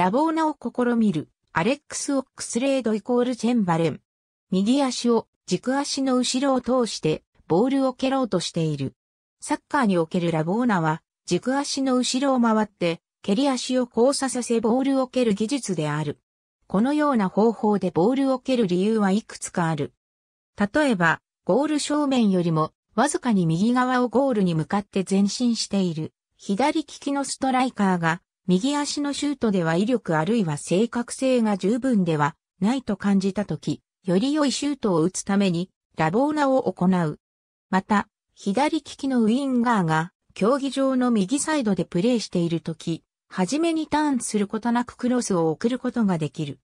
ラボーナを試みる、アレックス・オックスレードイコールチェンバレン。右足を軸足の後ろを通してボールを蹴ろうとしている。サッカーにおけるラボーナは軸足の後ろを回って蹴り足を交差させボールを蹴る技術である。このような方法でボールを蹴る理由はいくつかある。例えば、ゴール正面よりもわずかに右側をゴールに向かって前進している左利きのストライカーが右足のシュートでは威力あるいは正確性が十分ではないと感じたとき、より良いシュートを打つために、ラボーナを行う。また、左利きのウィンガーが、競技場の右サイドでプレーしているとき、はじめにターンすることなくクロスを送ることができる。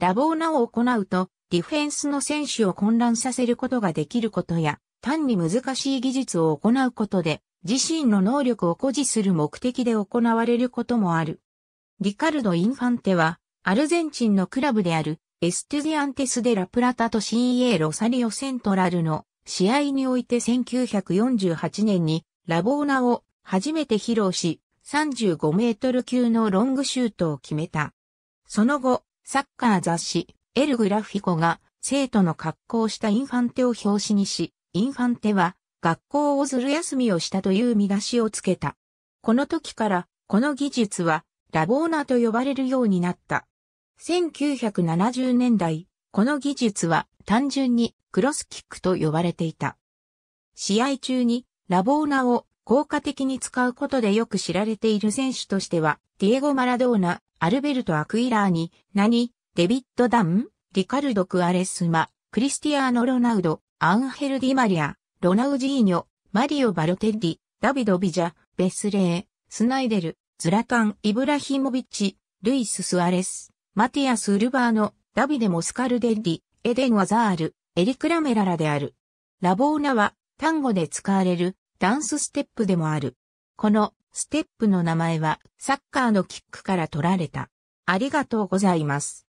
ラボーナを行うと、ディフェンスの選手を混乱させることができることや、単に難しい技術を行うことで、自身の能力を誇示する目的で行われることもある。リカルド・インファンテは、アルゼンチンのクラブである、エステディアンテス・デ・ラプラタと CA ロサリオ・セントラルの試合において1948年にラボーナを初めて披露し、35メートル級のロングシュートを決めた。その後、サッカー雑誌、エルグラフィコが生徒の格好をしたインファンテを表紙にし、インファンテは学校をずる休みをしたという見出しをつけた。この時から、この技術は、ラボーナと呼ばれるようになった。1970年代、この技術は単純にクロスキックと呼ばれていた。試合中にラボーナを効果的に使うことでよく知られている選手としては、ディエゴ・マラドーナ、アルベルト・アクイラーニ、ナニ、デビッド・ダン、リカルド・クアレスマ、クリスティアーノ・ロナウド、アンヘル・ディマリア、ロナウジーニョ、マリオ・バロテッリ、ダビド・ビジャ、ベスレー、スナイデル、ズラタン・イブラヒモビッチ、ルイス・スアレス、マティアス・ウルバーノ、ダビデ・モスカルデッリ、エデン・ワザール、エリク・ラメララである。ラボーナは単語で使われるダンスステップでもある。このステップの名前はサッカーのキックから取られた。ありがとうございます。